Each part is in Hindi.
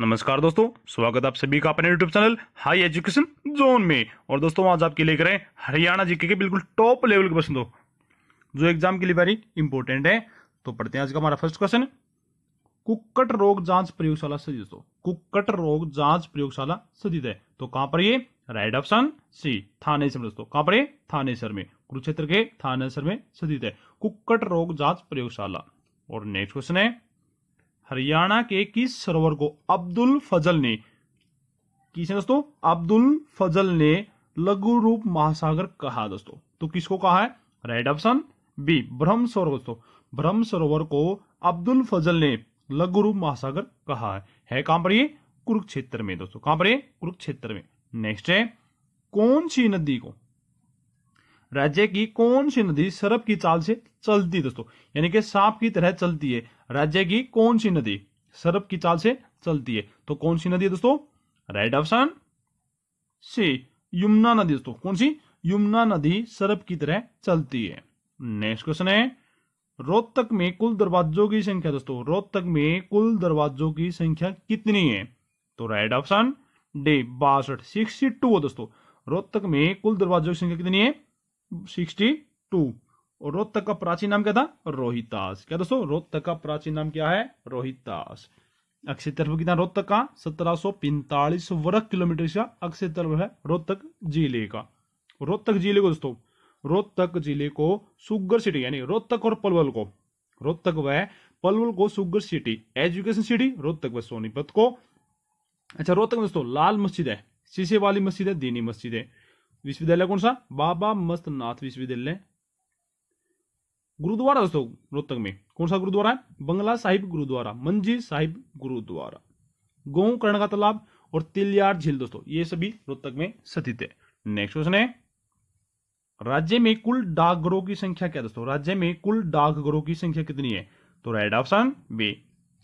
नमस्कार दोस्तों स्वागत आप सभी का अपने YouTube channel high education zone में और दोस्तों आज आपके लेकर आए हरियाणा जीके के बिल्कुल टॉप लेवल के प्रश्न दो जो एग्जाम के लिए वेरी इंपॉर्टेंट है तो पढ़ते हैं आज का हमारा फर्स्ट क्वेश्चन कुक्कट रोग जांच प्रयोगशाला सदी दोस्तों कुक्कट रोग जांच प्रयोगशाला सदित है तो कहां पर ये राइट ऑप्शन सी थानेसर में दोस्तों कहां पर ये थानेसर में कुरुक्षेत्र के थानेसर में स्थित है कुक्कट रोग जांच प्रयोगशाला और नेक्स्ट क्वेश्चन है हरियाणा के किस सरोवर को अब्दुल फजल ने किसने दोस्तों अब्दुल फजल ने लघु रूप महासागर कहा दोस्तों तो किसको कहा है राइट ऑप्शन बी ब्रह्म सरोवर दोस्तों ब्रह्म सरोवर को अब्दुल फजल ने लघु रूप महासागर कहा है, है कहां पर ये कुरुक्षेत्र में दोस्तों कहां पर ये कुरुक्षेत्र में नेक्स्ट है कौन सी नदी को राज्य की कौन सी नदी सरप की चाल से चलती दोस्तों यानी कि सांप की तरह चलती है राज्य की कौन सी नदी सरप की चाल से चलती है तो कौन सी नदी है दोस्तों राइट ऑप्शन सी यमुना नदी दोस्तों कौन सी यमुना नदी सरप की तरह चलती है नेक्स्ट क्वेश्चन है रोहतक में कुल दरवाजों की संख्या दोस्तों रोहतक में कुल दरवाजों की संख्या कितनी है तो राइट ऑप्शन डे बासठ सिक्सटी टू दोस्तों रोहतक में कुल दरवाजों की संख्या कितनी है सिक्सटी टू और रोहतक का प्राचीन नाम क्या था रोहितास क्या दोस्तों रोहतक का प्राचीन नाम क्या है रोहितास अक्षय तर्फ कितना रोहतक का सत्रह वर्ग किलोमीटर का अक्षय तरफ है रोहतक जिले का रोहतक जिले को दोस्तों रोहतक जिले को सुगर सिटी यानी रोहतक और पलवल को रोहतक व पलवल को sugar city education city Rohtak व सोनीपत को अच्छा रोहतक दोस्तों लाल मस्जिद है शीशे वाली मस्जिद है दीनी मस्जिद है विश्वविद्यालय कौन सा बाबा मस्त नाथ विश्वविद्यालय गुरुद्वारा दोस्तों रोहतक में कौन सा गुरुद्वारा है बंगला साहिब गुरुद्वारा मंजी साहिब गुरुद्वारा गौ कर्ण का तालाब और तिलियार झील दोस्तों ये सभी रोहतक में स्थित है नेक्स्ट क्वेश्चन है राज्य में कुल डाकघरों की संख्या क्या दोस्तों राज्य में कुल डाकघरों की संख्या कितनी है तो राइट ऑप्शन बी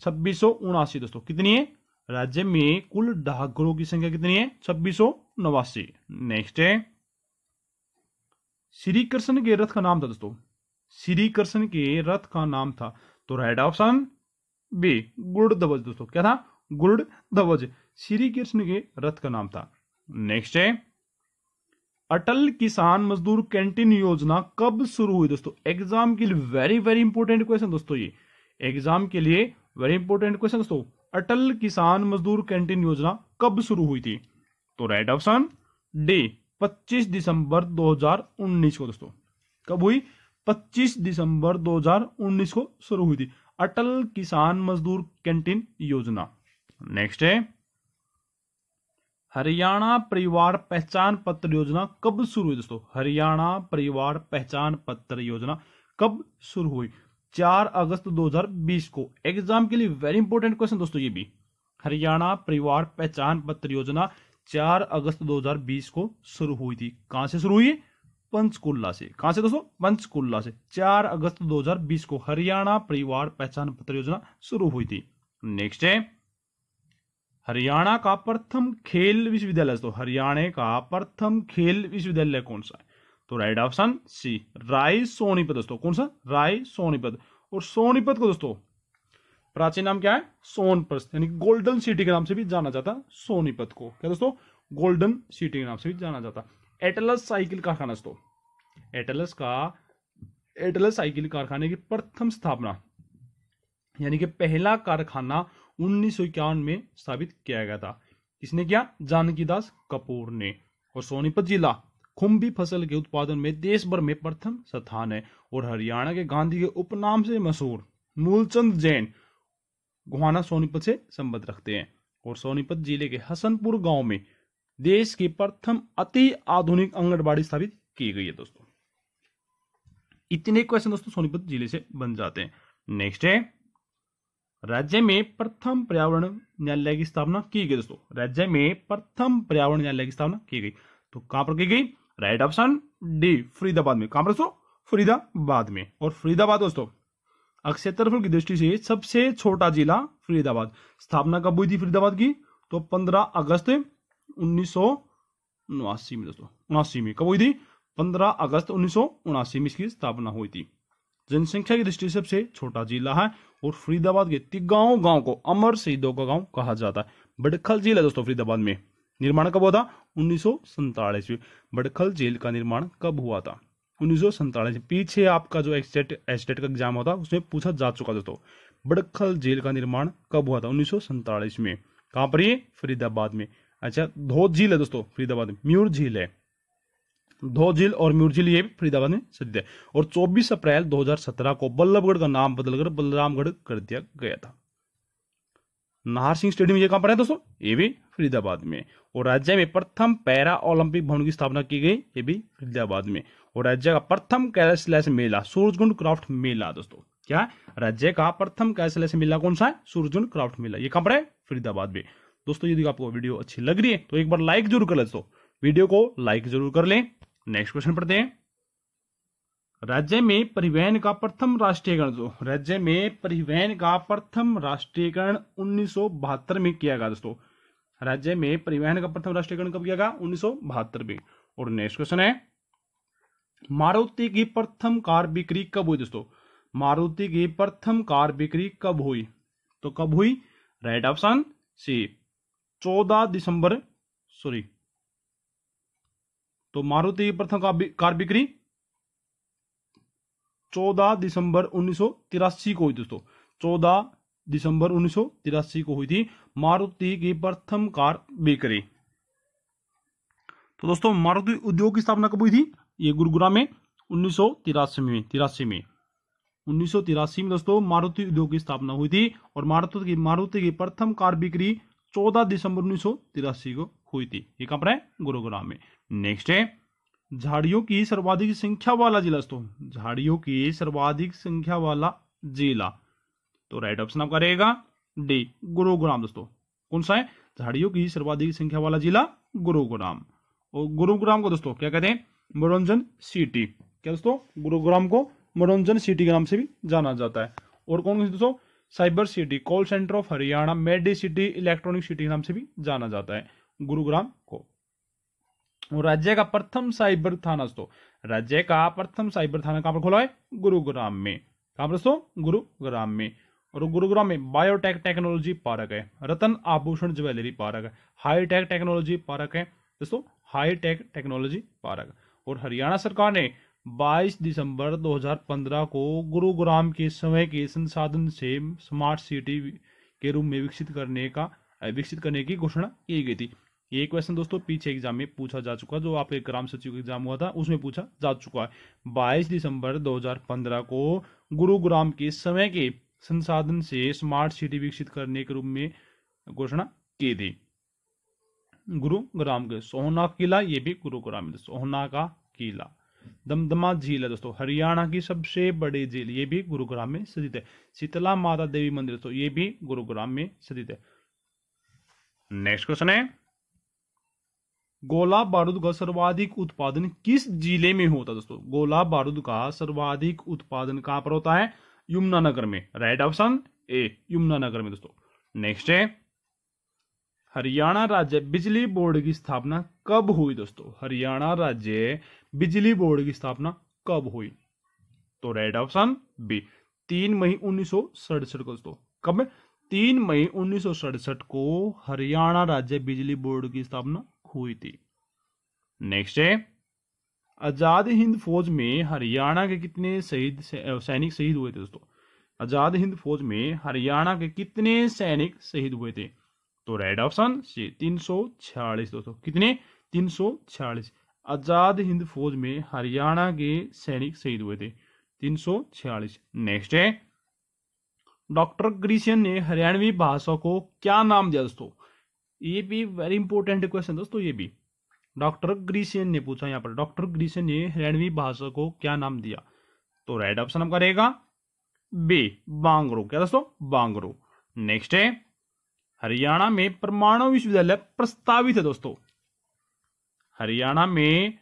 छब्बीस दोस्तों कितनी है राज्य में कुल डाकघरों की संख्या कितनी है छब्बीस नवासी नेक्स्ट है श्री कृष्ण के रथ का नाम था दोस्तों श्री कृष्ण के रथ का नाम था तो राइट ऑप्शन बी गुड़ ध्वज दोस्तों क्या था गुड़ ध्वज श्री कृष्ण के रथ का नाम था नेक्स्ट है अटल किसान मजदूर कैंटीन योजना कब शुरू हुई दोस्तों एग्जाम के लिए वेरी वेरी इंपॉर्टेंट क्वेश्चन दोस्तों ये एग्जाम के लिए वेरी इंपॉर्टेंट क्वेश्चन दोस्तों अटल किसान मजदूर कैंटीन योजना कब शुरू हुई थी तो राइट ऑप्शन डी 25 दिसंबर 2019 को दोस्तों कब हुई 25 दिसंबर 2019 को शुरू हुई थी अटल किसान मजदूर कैंटीन योजना नेक्स्ट है हरियाणा परिवार पहचान पत्र योजना कब शुरू हुई दोस्तों हरियाणा परिवार पहचान पत्र योजना कब शुरू हुई चार अगस्त 2020 को एग्जाम के लिए वेरी इंपॉर्टेंट क्वेश्चन दोस्तों ये भी हरियाणा परिवार पहचान पत्र योजना चार अगस्त 2020 को शुरू हुई थी कहां से शुरू हुई पंचकुला से कहां से दोस्तों पंचकुला से चार अगस्त 2020 को हरियाणा परिवार पहचान पत्र योजना शुरू हुई थी नेक्स्ट है हरियाणा का प्रथम खेल विश्वविद्यालय दोस्तों हरियाणा का प्रथम खेल विश्वविद्यालय कौन सा है तो right option C Rai Sonipat दोस्तों कौन सा राय सोनीपत और सोनीपत को दोस्तों प्राचीन नाम क्या है सोनपत यानी गोल्डन सिटी के नाम से भी जाना जाता सोनीपत को क्या दोस्तों गोल्डन सिटी के नाम से भी जाना जाता एटलस साइकिल कारखाना दोस्तों एटलस का एटलस साइकिल कारखाने की प्रथम स्थापना यानी कि पहला कारखाना उन्नीस में स्थापित किया गया था किसने किया जानकी दास कपूर ने और सोनीपत जिला खुम्बी फसल के उत्पादन में देश भर में प्रथम स्थान है और हरियाणा के गांधी के उपनाम से मशहूर मूलचंद जैन गुहाना सोनीपत से संबंध रखते हैं और सोनीपत जिले के हसनपुर गांव में देश की प्रथम अति आधुनिक आंगनबाड़ी स्थापित की गई है दोस्तों इतने क्वेश्चन दोस्तों सोनीपत जिले से बन जाते हैं नेक्स्ट है राज्य में प्रथम पर्यावरण न्यायालय की स्थापना की गई दोस्तों राज्य में प्रथम पर्यावरण न्यायालय की स्थापना की गई तो कहां पर की गई राइट ऑप्शन डी फरीदाबाद में कहां पर दोस्तों फरीदाबाद में और फरीदाबाद दोस्तों क्षेत्रफल की दृष्टि से सबसे छोटा जिला फरीदाबाद स्थापना कब हुई थी फरीदाबाद की तो 15 अगस्त उन्नीस उनासी में दोस्तों उनासी में कब हुई थी 15 अगस्त उन्नीस में इसकी स्थापना हुई थी जनसंख्या की दृष्टि से सबसे छोटा जिला है और फरीदाबाद के तिगांव गांव को अमर शहीदों का गांव कहा जाता है बडखल जिला दोस्तों फरीदाबाद में निर्माण कब हुआ था उन्नीस में बडखल जेल का निर्माण कब हुआ था उन्नीस में पीछे आपका जो एक्सटेट एस्टेट का एग्जाम होता उसमें पूछा जा चुका दोस्तों बडखल जेल का निर्माण कब हुआ था उन्नीस में कहा पर ये फरीदाबाद में अच्छा धोध झील है दोस्तों फरीदाबाद में म्यूर झील है धो झील और म्यूर झील ये फरीदाबाद में सदी है और 24 अप्रैल 2017 को बल्लभगढ़ का नाम बदलकर बलरामगढ़ कर दिया गया था नाहर सिंह स्टेडियम ये कहाँ पर है दोस्तों ये भी फरीदाबाद में और राज्य में प्रथम पैरा ओलंपिक भवन की स्थापना की गई ये भी फरीदाबाद में और राज्य का प्रथम कैलाश मेला सूरजगुंड क्राफ्ट मेला दोस्तों क्या राज्य का प्रथम कैलाश मेला कौन सा है सूरजगुंड क्राफ्ट मेला ये कहाँ पर है फरीदाबाद में दोस्तों यदि आपको वीडियो अच्छी लग रही है तो एक बार लाइक जरूर कर ले दोस्तों वीडियो को लाइक जरूर कर लें नेक्स्ट क्वेश्चन पढ़ते हैं राज्य में परिवहन का प्रथम राष्ट्रीयकरण जो राज्य में परिवहन का प्रथम राष्ट्रीयकरण उन्नीस में किया गया दोस्तों राज्य में परिवहन का प्रथम राष्ट्रीयकरण कब किया गया उन्नीस में और नेक्स्ट क्वेश्चन है मारुति की प्रथम कार बिक्री कब हुई दोस्तों मारुति की प्रथम कार बिक्री कब हुई तो कब हुई राइट ऑप्शन सी चौदह दिसंबर सॉरी तो मारुति की प्रथम कार बिक्री चौदह दिसंबर उन्नीस को हुई दोस्तों चौदह दिसंबर उन्नीस को हुई थी मारुति की प्रथम कार बेकरी तो दोस्तों मारुति उद्योग की स्थापना कब हुई थी ये गुरुग्राम में उन्नीस में तिरासी में उन्नीस में दोस्तों मारुति उद्योग की स्थापना हुई थी और मारुति की मारुति की प्रथम कार बिक्री 14 दिसंबर उन्नीस को हुई थी ये कहां पर है गुरुग्राम में नेक्स्ट है झाड़ियों की सर्वाधिक संख्या वाला जिला दोस्तों झाड़ियों की सर्वाधिक संख्या वाला जिला तो राइट ऑप्शन आपका रहेगा डी गुरुग्राम दोस्तों कौन सा है झाड़ियों की सर्वाधिक संख्या वाला जिला गुरुग्राम और गुरुग्राम को दोस्तों क्या कहते हैं मनोरंजन सिटी क्या दोस्तों गुरुग्राम को मनोरंजन सिटी के नाम से भी जाना जाता है और कौन कौन दोस्तों cyber city call centre of Haryana medicity electronic city के नाम से भी जाना जाता है गुरुग्राम को राज्य का प्रथम साइबर थाना दोस्तों राज्य का प्रथम साइबर थाना कहां पर खुला है गुरुग्राम में कहां पर दोस्तों गुरुग्राम में और गुरुग्राम में बायोटेक टेक्नोलॉजी पार्क है रतन आभूषण ज्वेलरी पार्क है हाईटेक टेक्नोलॉजी पार्क है दोस्तों हाईटेक टेक्नोलॉजी पार्क और हरियाणा सरकार ने 22 दिसंबर 2015 को गुरुग्राम के समय के संसाधन से स्मार्ट सिटी के रूप में विकसित करने का विकसित करने की घोषणा की गई थी ये क्वेश्चन दोस्तों पीछे एग्जाम में पूछा जा चुका जो आपके ग्राम सचिव का एग्जाम हुआ था उसमें पूछा जा चुका है बाईस दिसंबर 2015 को गुरुग्राम के समय के संसाधन से स्मार्ट सिटी विकसित करने के रूप में घोषणा की थी गुरुग्राम के सोहना किला ये भी गुरुग्राम में सोहना का किला दमदमा झील है दोस्तों हरियाणा की सबसे बड़ी झील ये भी गुरुग्राम में स्थित है शीतला माता देवी मंदिर दोस्तों ये भी गुरुग्राम में स्थित है नेक्स्ट क्वेश्चन है गोला बारूद का सर्वाधिक उत्पादन किस जिले में होता है दोस्तों गोला बारूद का सर्वाधिक उत्पादन कहां पर होता है यमुनानगर में राइट ऑप्शन ए यमुनानगर में दोस्तों नेक्स्ट है हरियाणा राज्य बिजली बोर्ड की स्थापना कब हुई दोस्तों हरियाणा राज्य बिजली बोर्ड की स्थापना कब हुई तो राइट ऑप्शन बी तीन मई उन्नीस को दोस्तों कब तीन मई उन्नीस को हरियाणा राज्य बिजली बोर्ड की स्थापना हुई थी नेक्स्ट है आज़ाद हिंद फौज में हरियाणा के कितने शहीद सैनिक शहीद हुए थे दोस्तों आज़ाद हिंद फौज में हरियाणा के कितने सैनिक शहीद हुए थे तो राइट ऑप्शन सी तीन सौ छियालीस दोस्तों कितने तीन सौ छियालीस आज़ाद हिंद फौज में हरियाणा के सैनिक शहीद हुए थे तीन सौ छियालीस नेक्स्ट है डॉक्टर ग्रीसियन ने हरियाणवी भाषा को क्या नाम दिया दोस्तों ये भी वेरी इंपॉर्टेंट क्वेश्चन दोस्तों ये भी डॉक्टर ग्रीसियन ने पूछा यहाँ पर डॉक्टर ग्रीसियन ने रेणवी भाषा को क्या नाम दिया तो राइट ऑप्शन हम करेगा बी बांगरो क्या दोस्तों बांगरो नेक्स्ट है हरियाणा में परमाणु विश्वविद्यालय प्रस्तावित है दोस्तों हरियाणा में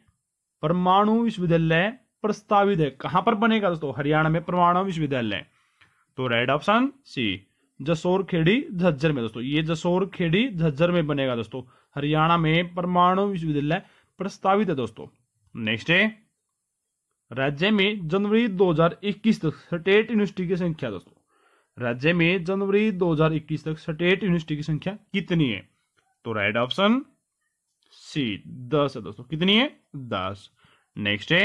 परमाणु विश्वविद्यालय प्रस्तावित है कहां पर बनेगा दोस्तों हरियाणा में परमाणु विश्वविद्यालय तो right option C Jasaur Kheri Jhajjar में दोस्तों ये जसोर खेड़ी झज्जर में बनेगा दोस्तों हरियाणा में परमाणु विश्वविद्यालय प्रस्तावित है दोस्तों नेक्स्ट है राज्य में जनवरी 2021 तक स्टेट यूनिवर्सिटी की संख्या दोस्तों राज्य में जनवरी 2021 तक स्टेट यूनिवर्सिटी की संख्या कितनी है तो राइट ऑप्शन सी दस है दोस्तों कितनी है दस नेक्स्ट है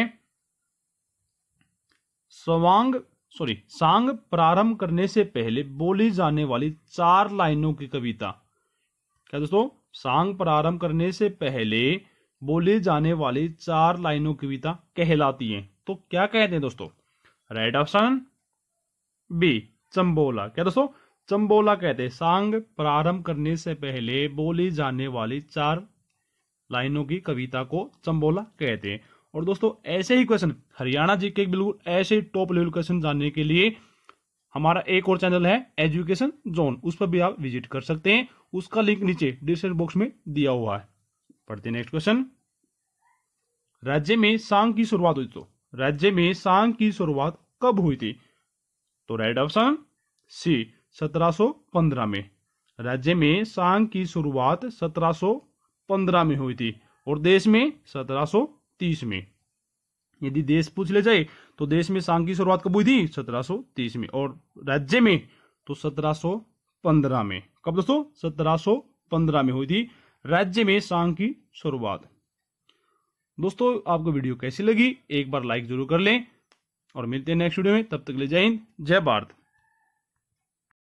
स्वांग सॉरी सांग प्रारंभ करने से पहले बोली जाने वाली चार लाइनों की कविता क्या दोस्तों सांग प्रारंभ करने से पहले बोली जाने वाली चार लाइनों की कविता कहलाती है तो क्या कहते हैं दोस्तों राइट ऑप्शन बी चंबोला क्या दोस्तों चंबोला कहते हैं सांग प्रारंभ करने से पहले बोली जाने वाली चार लाइनों की कविता को चंबोला कहते हैं और दोस्तों ऐसे ही क्वेश्चन हरियाणा जी के बिल्कुल ऐसे ही टॉप लेवल क्वेश्चन जानने के लिए हमारा एक और चैनल है एजुकेशन जोन उस पर भी आप विजिट कर सकते हैं उसका लिंक नीचे डिस्क्रिप्शन बॉक्स में दिया हुआ है पढ़ते नेक्स्ट क्वेश्चन राज्य में सांग की शुरुआत हुई तो राज्य में सांग की शुरुआत कब हुई थी तो राइट ऑप्शन सी 1715 में राज्य में सांग की शुरुआत 1715 में हुई थी और देश में सत्रह तीस में यदि देश पूछ ले जाए तो देश में सांग की शुरुआत कब हुई थी सत्रह सो तीस में और राज्य में तो सत्रह सो पंद्रह में कब दोस्तों सत्रह सो पंद्रह में हुई थी राज्य में सांग की शुरुआत दोस्तों आपको वीडियो कैसी लगी एक बार लाइक जरूर कर लें और मिलते हैं नेक्स्ट वीडियो में तब तक ले जय हिंद जय भारत